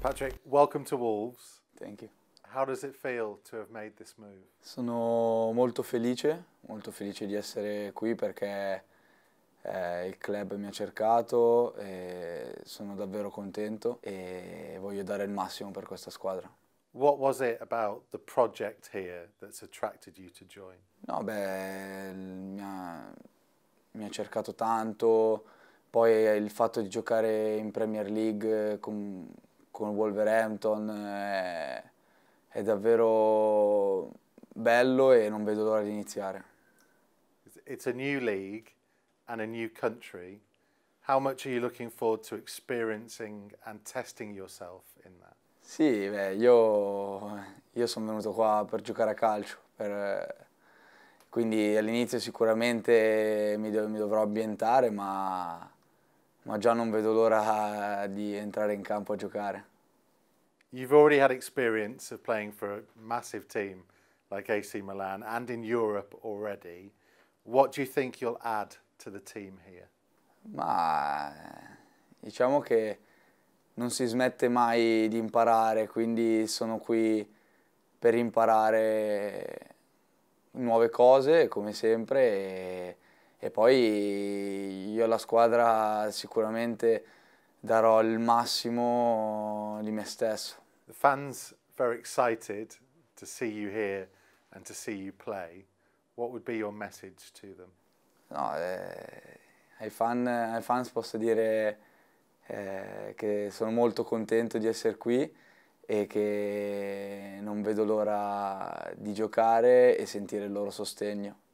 Patrick, welcome to Wolves. Thank you. How does it feel to have made this move? Sono molto felice, molto felice di essere qui perché eh, il club mi ha cercato e sono davvero contento e voglio dare il massimo per questa squadra. What was it about the project here that's attracted you to join? No, beh, mi ha, mi ha cercato tanto, poi il fatto di giocare in Premier League con con Wolverhampton è, eh, è davvero bello e non vedo l'ora di iniziare. It's a new league and a new country. How much are you looking forward to experiencing and testing yourself in that? Sì, beh, io, io sono venuto qua per giocare a calcio, per, quindi all'inizio sicuramente mi, do, mi dovrò ambientare, ma ma già non vedo l'ora eh, di entrare in campo a giocare. You've already had experience of playing for a massive team like AC Milan and in Europe already. What do you think you'll add to the team here? Ma eh, diciamo che non si smette mai di imparare, quindi sono qui per imparare nuove cose come sempre e poi io alla squadra sicuramente darò il massimo di me stesso. The fans very excited to see you here and to see you play. What would be your message to them? No, eh, ai, fan, ai, fans posso dire eh, che sono molto contento di essere qui e che non vedo l'ora di giocare e sentire il loro sostegno.